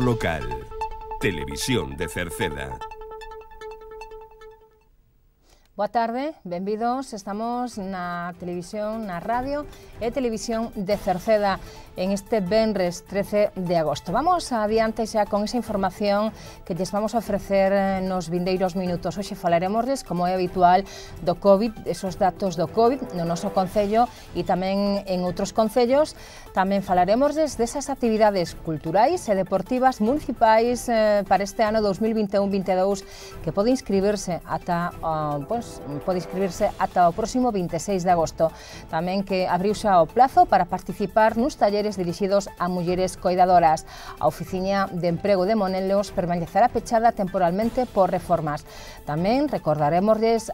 local. Televisión de Cerceda. Boa tarde, benvidos. Estamos na televisión, na radio e televisión de Cerceda en este venres 13 de agosto. Vamos adiante xa con esa información que lles vamos a ofrecer nos vindeiros minutos. Hoxe falaremos, como é habitual, do COVID, esos datos do COVID no noso Concello e tamén en outros Concellos. Tamén falaremos desas actividades culturais e deportivas municipais eh, para este ano 2021-22 que pode inscribirse ata, uh, pois, Mm, pode inscribirse ata o próximo 26 de agosto. Tamén que abriuse ao plazo para participar nos talleres dirixidos a mulleres coidadoras. A oficina de Emprego de Monelos permanecerá pechada temporalmente por reformas. Tamén recordaremos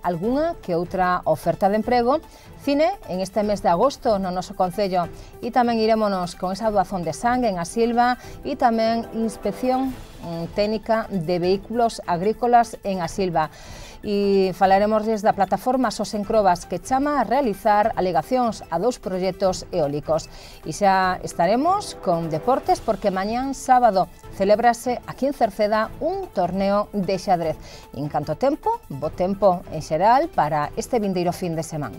algunha que outra oferta de emprego cine en este mes de agosto no noso Concello e tamén iremonos con esa doazón de sangue en A Silva e tamén inspección mm, técnica de vehículos agrícolas en A Silva e falaremos da plataforma Sosencrobas que chama a realizar alegacións a dous proxectos eólicos. E xa estaremos con deportes porque mañán sábado celebrase aquí en Cerceda un torneo de xadrez. E en canto tempo, bo tempo en xeral para este vindeiro fin de semana.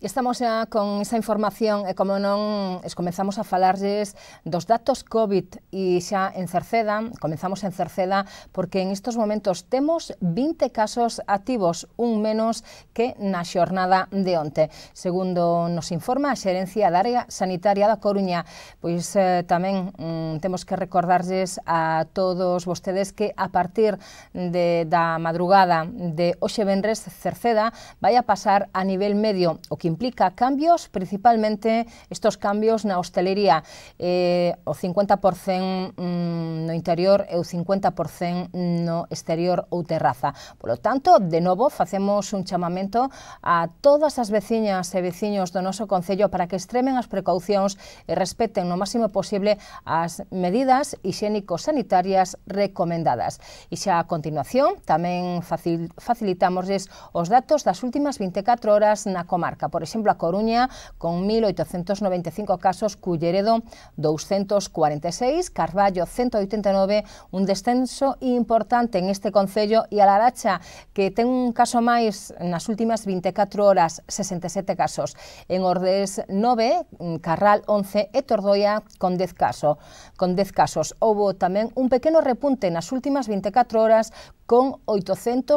Estamos xa con esa información e como non es comenzamos a falarlles dos datos COVID e xa en Cerceda, comenzamos en Cerceda porque en estos momentos temos 20 casos activos, un menos que na xornada de onte. Segundo nos informa a Xerencia da Área Sanitaria da Coruña, pois eh, tamén mm, temos que recordarlles a todos vostedes que a partir de, da madrugada de hoxe Benres, Cerceda vai a pasar a nivel medio o que implica cambios, principalmente estos cambios na hostelería, eh, o 50% mm, no interior e o 50% no exterior ou terraza. Polo tanto, de novo, facemos un chamamento a todas as veciñas e veciños do noso Concello para que extremen as precaucións e respeten no máximo posible as medidas higiénico-sanitarias recomendadas. E xa a continuación tamén facil facilitamosles os datos das últimas 24 horas na comarca. Por por exemplo, a Coruña con 1.895 casos, Culleredo 246, Carballo 189, un descenso importante en este concello e a Laracha, que ten un caso máis nas últimas 24 horas, 67 casos. En Ordés 9, Carral 11 e Tordoia con 10 casos. Con 10 casos. Houbo tamén un pequeno repunte nas últimas 24 horas con 818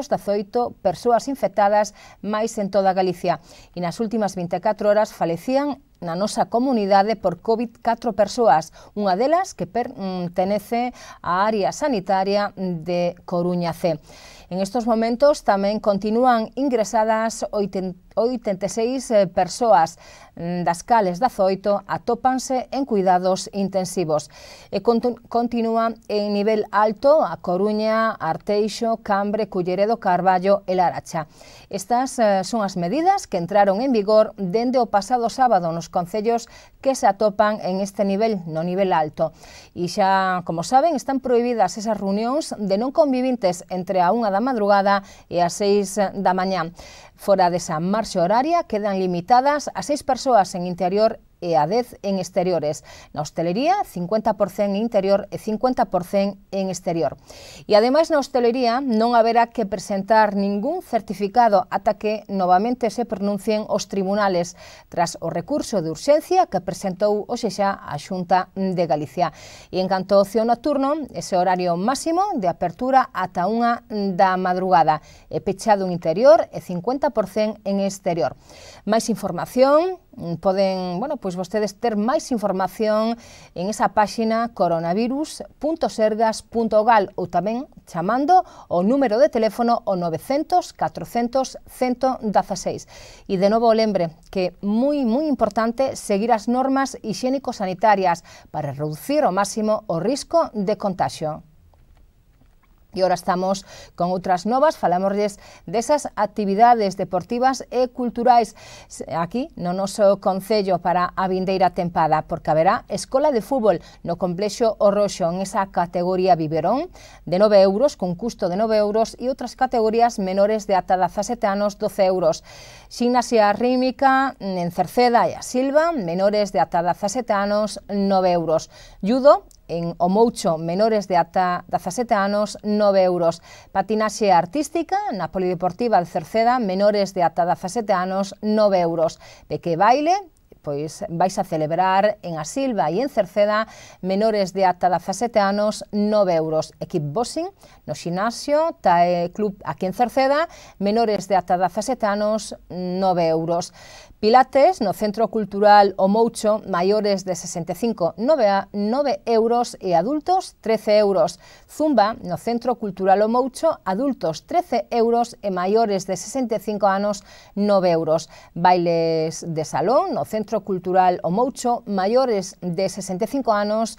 persoas infectadas máis en toda Galicia. E nas últimas últimas 24 horas falecían na nosa comunidade por COVID 4 persoas, unha delas que pertenece mm, á área sanitaria de Coruña C. En estos momentos tamén continúan ingresadas 86 eh, persoas, mm, das cales 18 atópanse en cuidados intensivos. E continúa en nivel alto a Coruña, Arteixo, Cambre, Culleredo, Carballo e Laracha. Estas eh, son as medidas que entraron en vigor dende o pasado sábado nos concellos que se atopan en este nivel, no nivel alto. E xa, como saben, están prohibidas esas reunións de non convivintes entre a unha da madrugada e as 6 da mañá. Fora desa marxa horaria quedan limitadas a seis persoas en interior e a 10 en exteriores. Na hostelería, 50% interior e 50% en exterior. E ademais na hostelería non haberá que presentar ningún certificado ata que novamente se pronuncien os tribunales tras o recurso de urxencia que presentou hoxe xa a Xunta de Galicia. E en canto ao ocio nocturno, ese horario máximo de apertura ata unha da madrugada e pechado en interior e 50% en exterior. Máis información Mm, poden, bueno, pois vostedes ter máis información en esa páxina coronavirus.sergas.gal ou tamén chamando o número de teléfono o 900 400 116. E de novo lembre que moi moi importante seguir as normas higiénico-sanitarias para reducir ao máximo o risco de contagio. E ora estamos con outras novas, falamoslles desas actividades deportivas e culturais aquí no noso Concello para a vindeira tempada, porque haberá Escola de Fútbol no Complexo O Roxo en esa categoría Biberón de 9 euros, con custo de 9 euros e outras categorías menores de ata 17 anos 12 euros. Xinasia rítmica en Cerceda e a Silva, menores de ata 17 anos 9 euros. Judo en o moucho menores de ata 17 anos 9 euros. Patinaxe artística na Polideportiva de Cerceda menores de ata 17 anos 9 euros. Peque baile pois vais a celebrar en A Silva e en Cerceda menores de ata 17 anos 9 euros Equip kickboxing no xinasio TAE Club aquí en Cerceda menores de ata 17 anos 9 euros. Pilates no Centro Cultural O Moucho maiores de 65 9, 9 euros e adultos 13 euros. Zumba no Centro Cultural O Moucho adultos 13 euros e maiores de 65 anos 9 euros. Bailes de salón no Centro cultural o moucho, mayores de 65 años,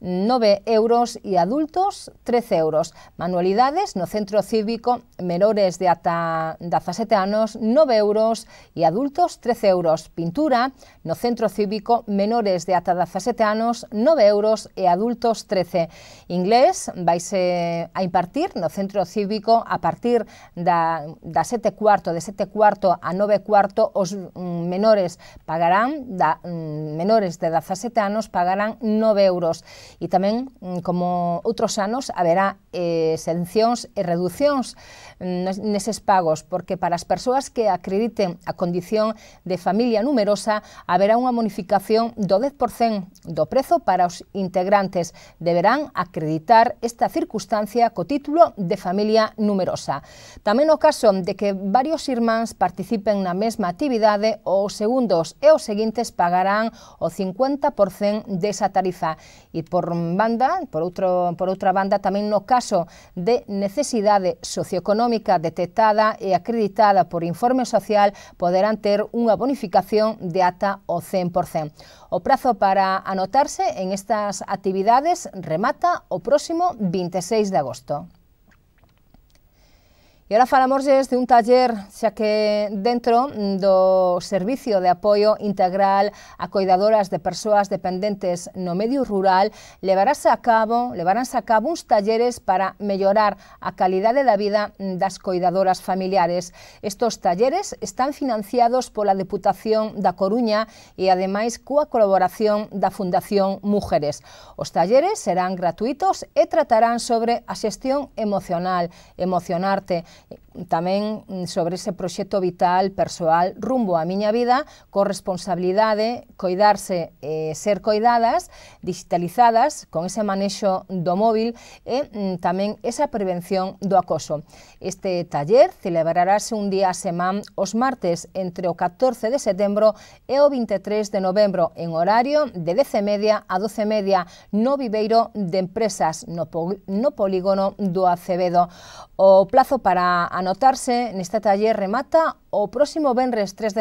9 euros y adultos 13 euros. Manualidades no centro cívico menores de hasta 17 años 9 euros y adultos 13 euros. Pintura no centro cívico menores de hasta 17 años 9 euros y adultos 13. Inglés vais eh, a impartir no centro cívico a partir de 7 cuarto de 7 cuarto a 9 cuarto os mm, menores pagarán da, mm, menores de 17 años pagarán 9 euros E tamén, mm, como outros anos, haberá eh, exencións e reduccións mm, neses pagos, porque para as persoas que acrediten a condición de familia numerosa haberá unha bonificación do 10% do prezo para os integrantes. Deberán acreditar esta circunstancia co título de familia numerosa. Tamén o caso de que varios irmáns participen na mesma actividade, os segundos e os seguintes pagarán o 50% desa tarifa. E, por banda, por, outro, por outra banda, tamén no caso de necesidade socioeconómica detectada e acreditada por informe social, poderán ter unha bonificación de ata o 100%. O prazo para anotarse en estas actividades remata o próximo 26 de agosto. E ahora falamos de un taller xa que dentro mm, do Servicio de Apoio Integral a Coidadoras de Persoas Dependentes no Medio Rural levarás a cabo, levaránse a cabo uns talleres para mellorar a calidade da vida mm, das coidadoras familiares. Estos talleres están financiados pola Deputación da Coruña e ademais coa colaboración da Fundación Mujeres. Os talleres serán gratuitos e tratarán sobre a xestión emocional, emocionarte, it tamén mm, sobre ese proxecto vital persoal rumbo á miña vida, responsabilidade, coidarse e eh, ser coidadas, digitalizadas, con ese manexo do móvil e eh, tamén esa prevención do acoso. Este taller celebrarase un día a semana os martes entre o 14 de setembro e o 23 de novembro en horario de 10.30 a 12.30 no viveiro de empresas no, no polígono do Acevedo. O plazo para a anotarse neste taller remata o próximo venres 3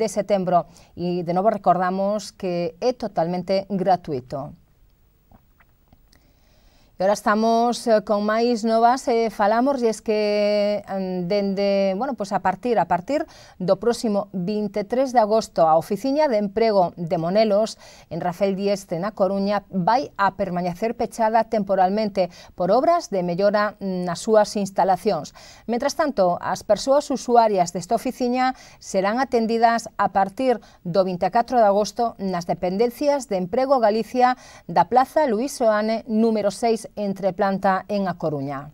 de setembro e de novo recordamos que é totalmente gratuito. E ahora estamos eh, con máis novas e eh, falamos, e es que mm, dende, bueno, pois pues a partir a partir do próximo 23 de agosto a oficina de Emprego de Monelos en Rafael Dieste na Coruña vai a permanecer pechada temporalmente por obras de mellora mm, nas súas instalacións. Mentras tanto, as persoas usuarias desta oficina serán atendidas a partir do 24 de agosto nas dependencias de Emprego Galicia da Plaza Luis Soane número 6 entre planta en A Coruña.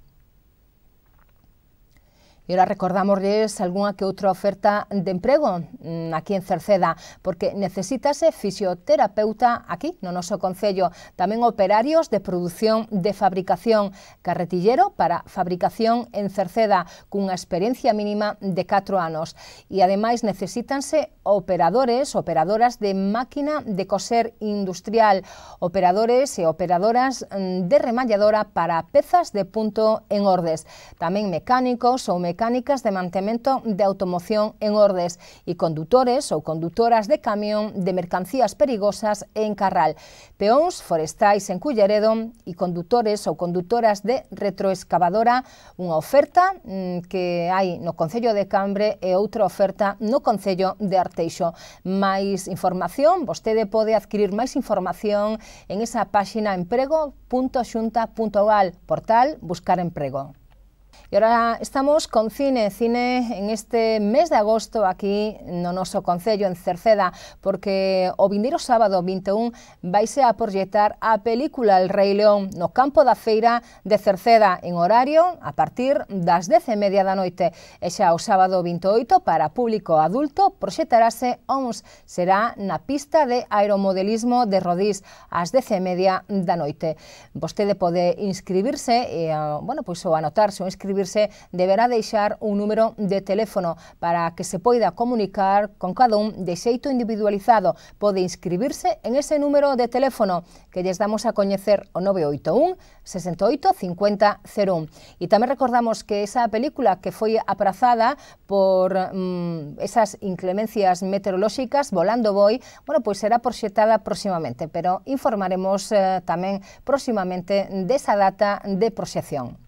E ora recordamosles algunha que outra oferta de emprego mm, aquí en Cerceda, porque necesitase fisioterapeuta aquí no noso Concello, tamén operarios de produción de fabricación, carretillero para fabricación en Cerceda, cunha experiencia mínima de 4 anos. E ademais necesitanse operadores, operadoras de máquina de coser industrial, operadores e operadoras mm, de remalladora para pezas de punto en ordes, tamén mecánicos ou mecánicos mecánicas de mantemento de automoción en Ordes e condutores ou condutoras de camión de mercancías perigosas en Carral, peóns forestais en Culleredo e condutores ou condutoras de retroexcavadora, unha oferta mm, que hai no Concello de Cambre e outra oferta no Concello de Arteixo. Máis información, vostede pode adquirir máis información en esa páxina emprego.xunta.gal, portal Buscar Emprego. E ora estamos con cine, cine en este mes de agosto aquí no noso Concello, en Cerceda, porque o vindeiro sábado 21 vaise a proyectar a película El Rei León no campo da feira de Cerceda en horario a partir das 10 e media da noite. E xa o sábado 28 para público adulto proxectarase ONS. Será na pista de aeromodelismo de Rodís ás 10 e media da noite. Vostede pode inscribirse, e, ah, bueno, pois, ou anotarse ou inscribirse deberá dejar un número de teléfono para que se pueda comunicar con cada un de xeito individualizado. Puede inscribirse en ese número de teléfono que les damos a conocer o 981 68 50 01. Y recordamos que esa película que fue aprazada por mm, esas inclemencias meteorológicas, Volando Voy, bueno, pues será proyectada próximamente, pero informaremos eh, también próximamente de esa data de proyección.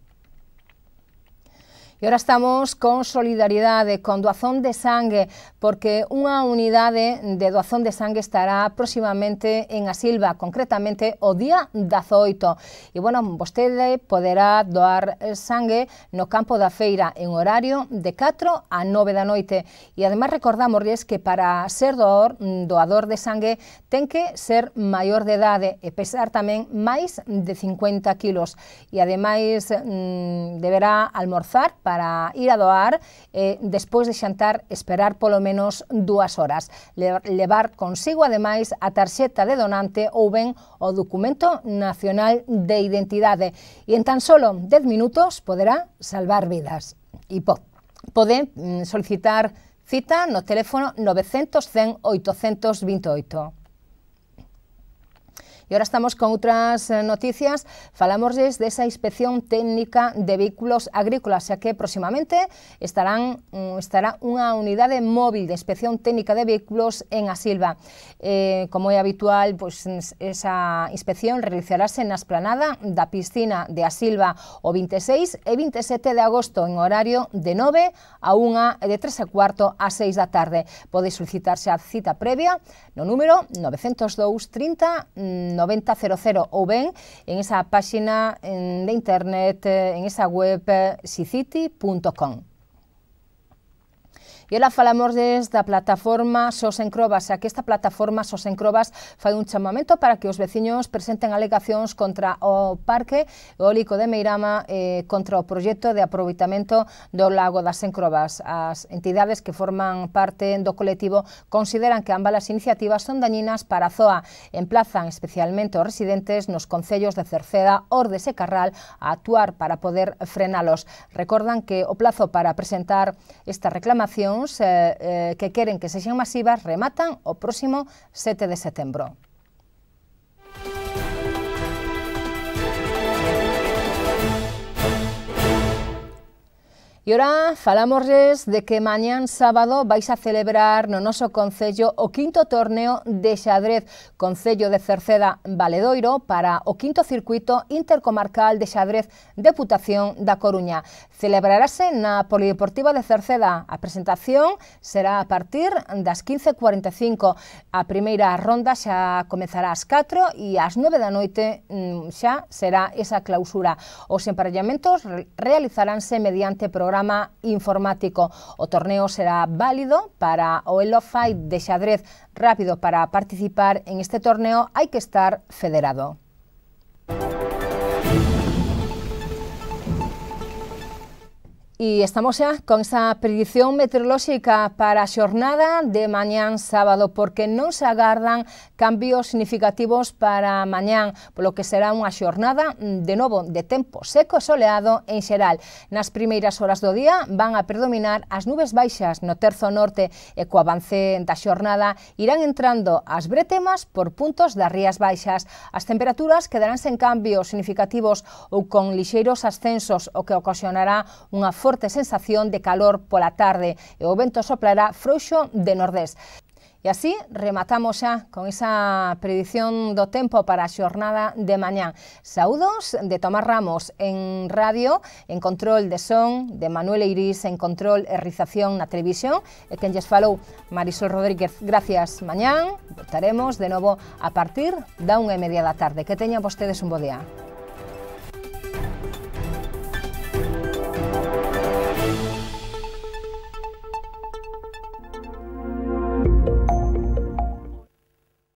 E ora estamos con solidariedade, con doazón de sangue, porque unha unidade de doazón de sangue estará próximamente en a Silva, concretamente o día 18. E, bueno, vostede poderá doar sangue no campo da feira en horario de 4 a 9 da noite. E, ademais, recordamosles que para ser doador, doador de sangue ten que ser maior de idade e pesar tamén máis de 50 kilos. E, ademais, mm, deberá almorzar para ir a doar eh, despois de xantar esperar polo menos dúas horas. Le, levar consigo ademais a tarxeta de donante ou ben o documento nacional de identidade e en tan solo 10 minutos poderá salvar vidas. E po, pode mm, solicitar cita no teléfono 900 100 828. E ora estamos con outras eh, noticias. Falámosles desa inspección técnica de vehículos agrícolas, xa que próximamente estarán, mm, estará unha unidade móvil de inspección técnica de vehículos en a Silva. Eh, como é habitual, pois, esa inspección realizarase na esplanada da piscina de a Silva o 26 e 27 de agosto en horario de 9 a 1 e de 3 a cuarto a 6 da tarde. Pode solicitarse a cita previa no número 902 30 9000 o ven en esa página mm, de internet, eh, en esa web eh, sicity.com. E ela falamos a plataforma Sos Encrobas, a que esta plataforma Sos Encrobas fai un chamamento para que os veciños presenten alegacións contra o Parque Eólico de Meirama eh, contra o proxecto de aproveitamento do Lago das Encrobas. As entidades que forman parte do colectivo consideran que ambas as iniciativas son dañinas para a ZOA. Emplazan especialmente os residentes nos concellos de Cerceda, Ordes e Carral a actuar para poder frenalos. Recordan que o plazo para presentar esta reclamación mobilizacións eh, eh, que queren que sexan masivas rematan o próximo 7 de setembro. E ora falámosles de que mañán sábado vais a celebrar no noso Concello o quinto torneo de xadrez Concello de Cerceda Valedoiro para o quinto circuito intercomarcal de xadrez Deputación da Coruña. Celebrarase na Polideportiva de Cerceda. A presentación será a partir das 15.45. A primeira ronda xa comezará ás 4 e ás 9 da noite mm, xa será esa clausura. Os emparellamentos realizaránse mediante programas programa informático. O torneo será válido para o el fight de xadrez rápido para participar en este torneo hay que estar federado. E estamos xa con esa predición meteorolóxica para a xornada de mañán sábado, porque non se agardan cambios significativos para mañán, polo que será unha xornada, de novo, de tempo seco e soleado en xeral. Nas primeiras horas do día van a predominar as nubes baixas no terzo norte e co avance da xornada irán entrando as bretemas por puntos das rías baixas. As temperaturas quedarán sen cambios significativos ou con lixeiros ascensos, o que ocasionará unha forma forte sensación de calor pola tarde e o vento soplará frouxo de nordés. E así rematamos xa con esa predición do tempo para a xornada de mañán. Saúdos de Tomás Ramos en radio, en control de son, de Manuel Iris en control e rización na televisión, e quen lles falou Marisol Rodríguez. Gracias mañán, estaremos de novo a partir da unha e media da tarde. Que teñan vostedes un bo día.